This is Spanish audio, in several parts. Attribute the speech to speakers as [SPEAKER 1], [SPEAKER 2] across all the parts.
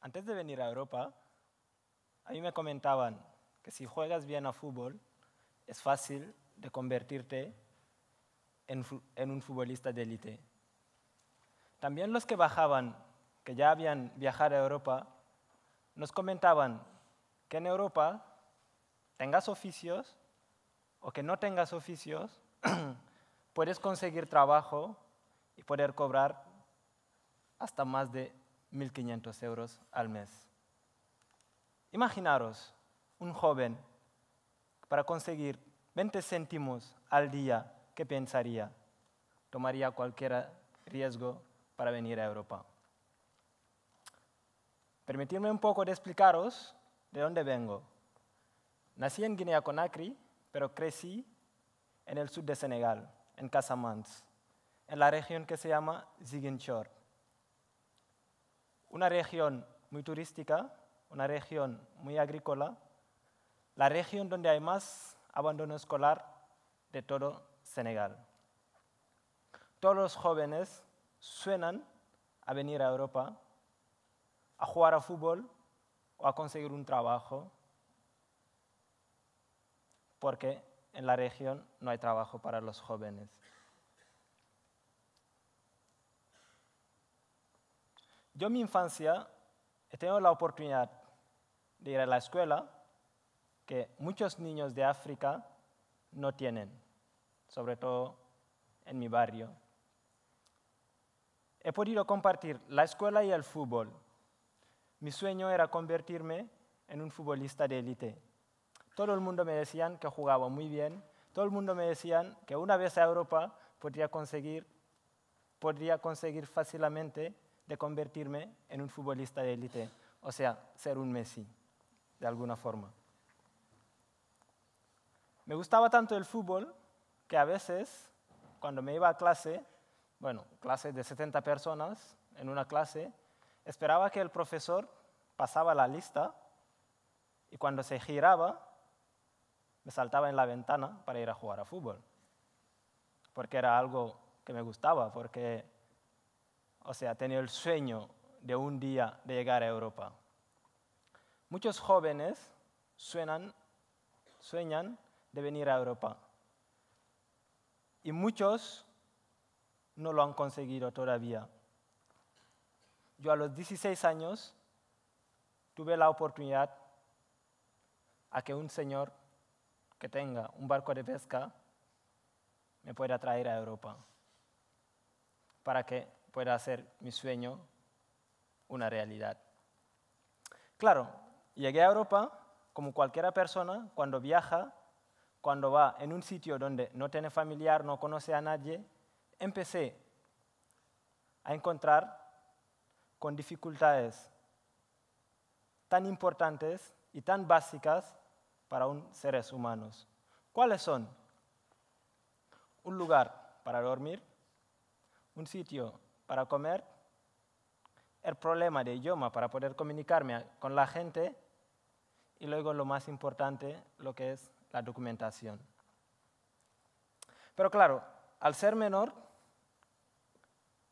[SPEAKER 1] Antes de venir a Europa, a mí me comentaban que si juegas bien a fútbol, es fácil de convertirte en, en un futbolista de élite. También los que bajaban, que ya habían viajado a Europa, nos comentaban que en Europa tengas oficios o que no tengas oficios, puedes conseguir trabajo y poder cobrar hasta más de 1.500 euros al mes. Imaginaros un joven para conseguir 20 céntimos al día, ¿qué pensaría? Tomaría cualquier riesgo para venir a Europa. Permitidme un poco de explicaros de dónde vengo. Nací en Guinea-Conakry, pero crecí en el sur de Senegal, en Casamance, en la región que se llama Ziguinchor. Una región muy turística, una región muy agrícola, la región donde hay más abandono escolar de todo Senegal. Todos los jóvenes suenan a venir a Europa, a jugar a fútbol o a conseguir un trabajo, porque en la región no hay trabajo para los jóvenes. Yo en mi infancia he tenido la oportunidad de ir a la escuela que muchos niños de África no tienen, sobre todo en mi barrio. He podido compartir la escuela y el fútbol. Mi sueño era convertirme en un futbolista de élite. Todo el mundo me decían que jugaba muy bien, todo el mundo me decían que una vez a Europa podría conseguir, fácilmente de convertirme en un futbolista de élite, o sea, ser un Messi, de alguna forma. Me gustaba tanto el fútbol que a veces, cuando me iba a clase, bueno, clase de 70 personas en una clase, esperaba que el profesor pasaba la lista y cuando se giraba, me saltaba en la ventana para ir a jugar a fútbol. Porque era algo que me gustaba, porque, o sea, tenía el sueño de un día de llegar a Europa. Muchos jóvenes suenan, sueñan de venir a Europa. Y muchos no lo han conseguido todavía. Yo a los 16 años tuve la oportunidad a que un señor que tenga un barco de pesca me pueda traer a Europa para que pueda hacer mi sueño una realidad. Claro, llegué a Europa como cualquier persona cuando viaja, cuando va en un sitio donde no tiene familiar, no conoce a nadie, empecé a encontrar con dificultades tan importantes y tan básicas para un seres humanos. ¿Cuáles son? Un lugar para dormir, un sitio para comer, el problema de idioma para poder comunicarme con la gente y luego lo más importante, lo que es la documentación. Pero claro, al ser menor,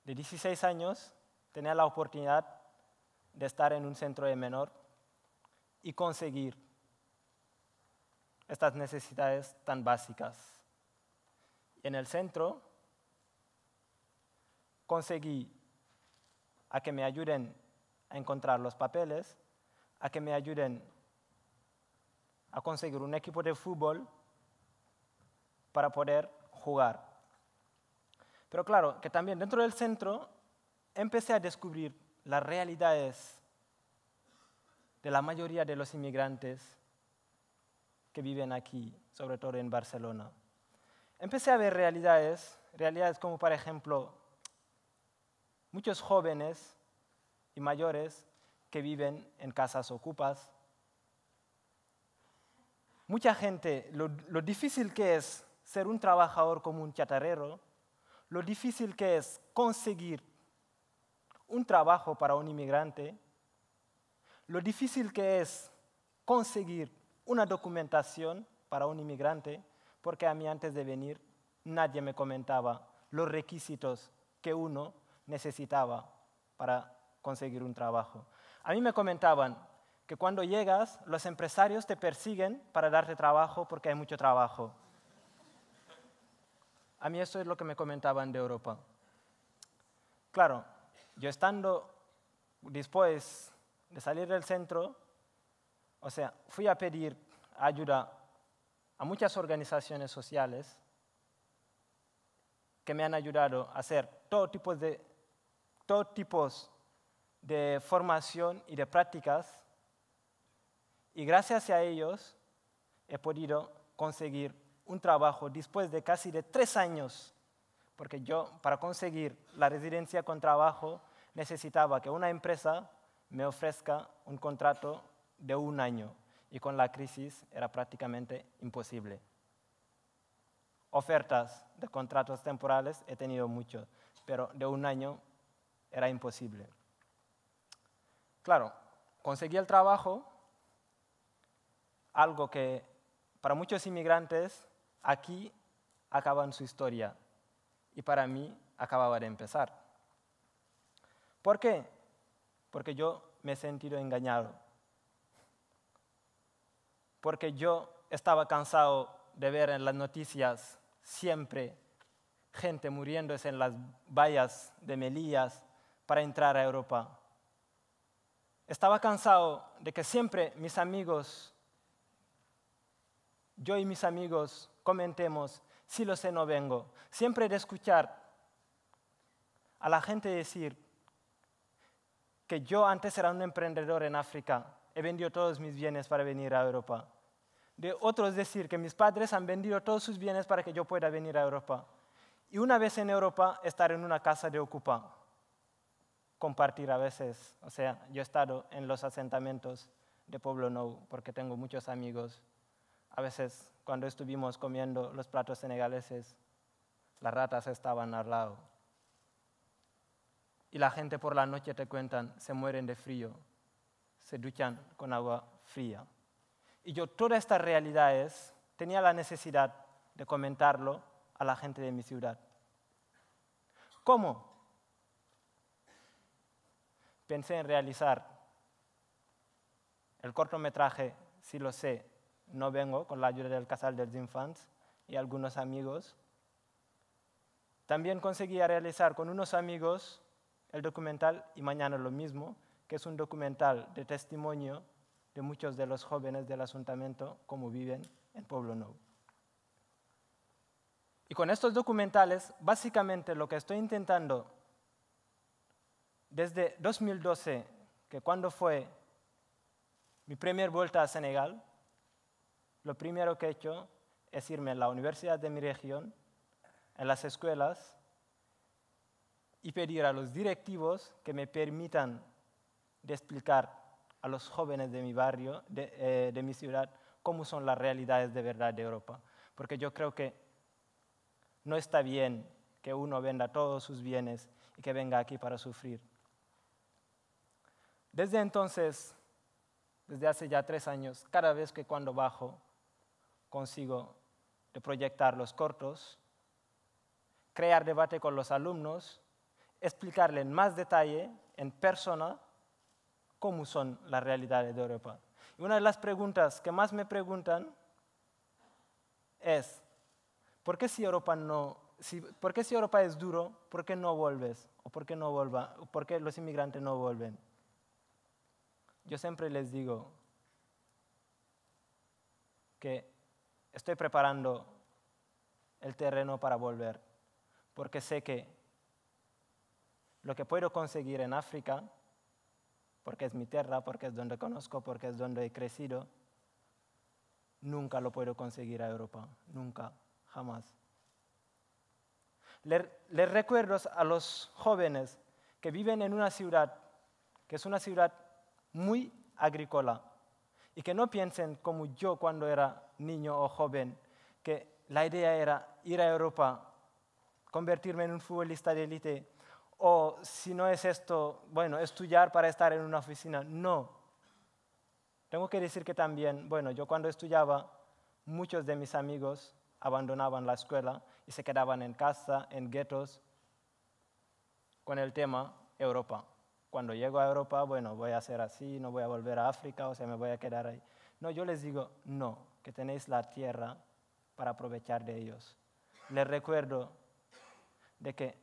[SPEAKER 1] de 16 años tenía la oportunidad de estar en un centro de menor y conseguir estas necesidades tan básicas. En el centro conseguí a que me ayuden a encontrar los papeles, a que me ayuden a conseguir un equipo de fútbol para poder jugar. Pero claro, que también dentro del centro empecé a descubrir las realidades de la mayoría de los inmigrantes que viven aquí, sobre todo en Barcelona. Empecé a ver realidades, realidades como por ejemplo muchos jóvenes y mayores que viven en casas ocupas. Mucha gente, lo, lo difícil que es ser un trabajador como un chatarrero, lo difícil que es conseguir un trabajo para un inmigrante, lo difícil que es conseguir una documentación para un inmigrante, porque a mí antes de venir nadie me comentaba los requisitos que uno necesitaba para conseguir un trabajo. A mí me comentaban que cuando llegas los empresarios te persiguen para darte trabajo porque hay mucho trabajo. A mí eso es lo que me comentaban de Europa. Claro, yo estando después de salir del centro, o sea, fui a pedir ayuda a muchas organizaciones sociales que me han ayudado a hacer todo tipo de, de formación y de prácticas. Y gracias a ellos he podido conseguir un trabajo después de casi de tres años, porque yo para conseguir la residencia con trabajo necesitaba que una empresa me ofrezca un contrato de un año y con la crisis era prácticamente imposible. Ofertas de contratos temporales he tenido muchos pero de un año era imposible. Claro, conseguí el trabajo, algo que para muchos inmigrantes Aquí acaban su historia y para mí acababa de empezar. ¿Por qué? Porque yo me he sentido engañado. Porque yo estaba cansado de ver en las noticias siempre gente muriéndose en las vallas de Melías para entrar a Europa. Estaba cansado de que siempre mis amigos, yo y mis amigos, comentemos, si lo sé no vengo. Siempre he de escuchar a la gente decir que yo antes era un emprendedor en África, he vendido todos mis bienes para venir a Europa. De otros decir que mis padres han vendido todos sus bienes para que yo pueda venir a Europa. Y una vez en Europa, estar en una casa de ocupa, compartir a veces. O sea, yo he estado en los asentamientos de Pueblo Nou porque tengo muchos amigos a veces cuando estuvimos comiendo los platos senegaleses, las ratas estaban al lado. Y la gente por la noche te cuentan, se mueren de frío, se duchan con agua fría. Y yo todas estas realidades tenía la necesidad de comentarlo a la gente de mi ciudad. ¿Cómo? Pensé en realizar el cortometraje, si lo sé, no vengo con la ayuda del Casal de Infants y algunos amigos. También conseguí realizar con unos amigos el documental Y Mañana lo mismo, que es un documental de testimonio de muchos de los jóvenes del asuntamiento como viven en Pueblo Nuevo. Y con estos documentales, básicamente lo que estoy intentando desde 2012, que cuando fue mi primera vuelta a Senegal, lo primero que he hecho es irme a la universidad de mi región, en las escuelas, y pedir a los directivos que me permitan explicar a los jóvenes de mi barrio, de, eh, de mi ciudad, cómo son las realidades de verdad de Europa. Porque yo creo que no está bien que uno venda todos sus bienes y que venga aquí para sufrir. Desde entonces, desde hace ya tres años, cada vez que cuando bajo consigo de proyectar los cortos, crear debate con los alumnos, explicarle en más detalle, en persona, cómo son las realidades de Europa. Y una de las preguntas que más me preguntan es, ¿por qué si Europa, no, es duro, por qué no vuelves? ¿O por no vuelva, por qué los inmigrantes no vuelven? Yo siempre les digo que estoy preparando el terreno para volver, porque sé que lo que puedo conseguir en África, porque es mi tierra, porque es donde conozco, porque es donde he crecido, nunca lo puedo conseguir a Europa, nunca, jamás. Les, les recuerdo a los jóvenes que viven en una ciudad que es una ciudad muy agrícola, y que no piensen como yo cuando era niño o joven, que la idea era ir a Europa, convertirme en un futbolista de élite, o si no es esto, bueno, estudiar para estar en una oficina. No. Tengo que decir que también, bueno, yo cuando estudiaba, muchos de mis amigos abandonaban la escuela y se quedaban en casa, en guetos, con el tema Europa cuando llego a Europa, bueno, voy a hacer así, no voy a volver a África, o sea, me voy a quedar ahí. No, yo les digo, no, que tenéis la tierra para aprovechar de ellos. Les recuerdo de que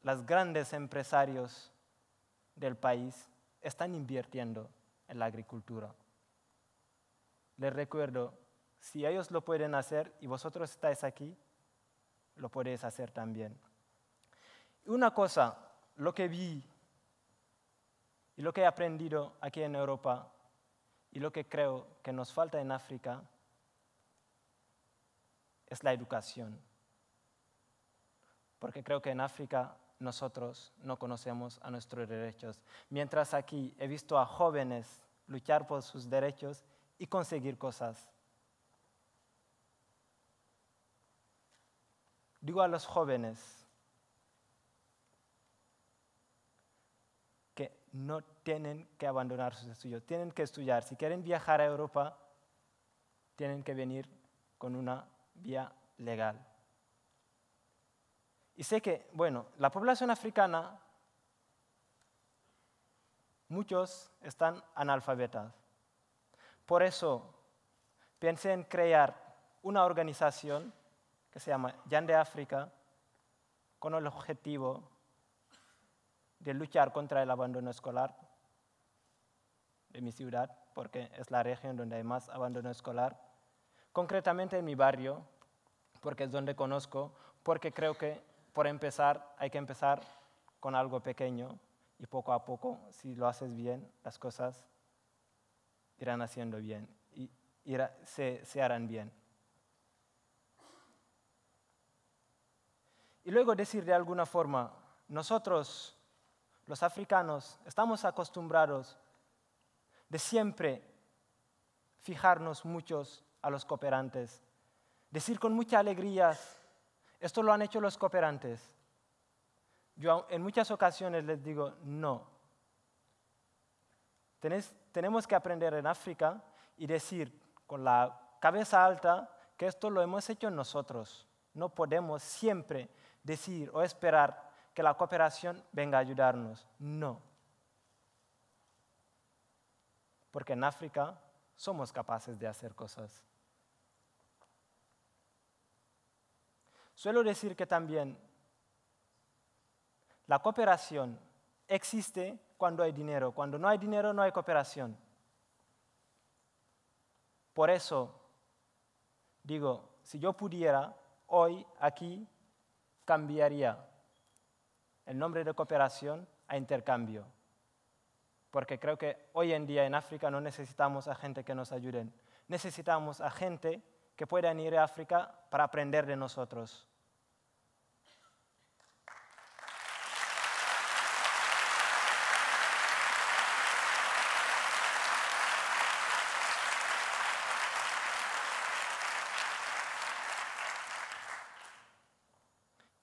[SPEAKER 1] los grandes empresarios del país están invirtiendo en la agricultura. Les recuerdo, si ellos lo pueden hacer y vosotros estáis aquí, lo podéis hacer también. Una cosa, lo que vi y lo que he aprendido aquí en Europa y lo que creo que nos falta en África es la educación. Porque creo que en África nosotros no conocemos a nuestros derechos. Mientras aquí he visto a jóvenes luchar por sus derechos y conseguir cosas. Digo a los jóvenes, no tienen que abandonar sus estudios, tienen que estudiar. Si quieren viajar a Europa, tienen que venir con una vía legal. Y sé que, bueno, la población africana, muchos están analfabetas. Por eso pensé en crear una organización que se llama Jan de África con el objetivo de luchar contra el abandono escolar de mi ciudad, porque es la región donde hay más abandono escolar, concretamente en mi barrio, porque es donde conozco, porque creo que por empezar hay que empezar con algo pequeño y poco a poco, si lo haces bien, las cosas irán haciendo bien y se harán bien. Y luego decir de alguna forma, nosotros los africanos, estamos acostumbrados de siempre fijarnos muchos a los cooperantes, decir con mucha alegría, esto lo han hecho los cooperantes. Yo en muchas ocasiones les digo, no. tenemos que aprender en África y decir con la cabeza alta que esto lo hemos hecho nosotros. No podemos siempre decir o esperar que la cooperación venga a ayudarnos. No. Porque en África somos capaces de hacer cosas. Suelo decir que también la cooperación existe cuando hay dinero. Cuando no hay dinero no hay cooperación. Por eso digo, si yo pudiera, hoy aquí cambiaría el nombre de cooperación a intercambio. Porque creo que hoy en día en África no necesitamos a gente que nos ayude. Necesitamos a gente que pueda ir a África para aprender de nosotros.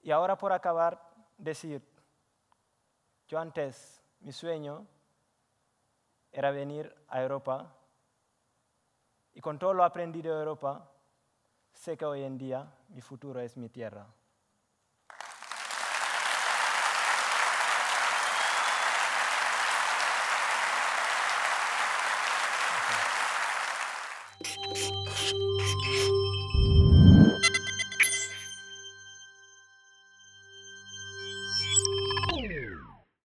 [SPEAKER 1] Y ahora por acabar, decir, yo antes, mi sueño era venir a Europa y con todo lo aprendido de Europa, sé que hoy en día mi futuro es mi tierra.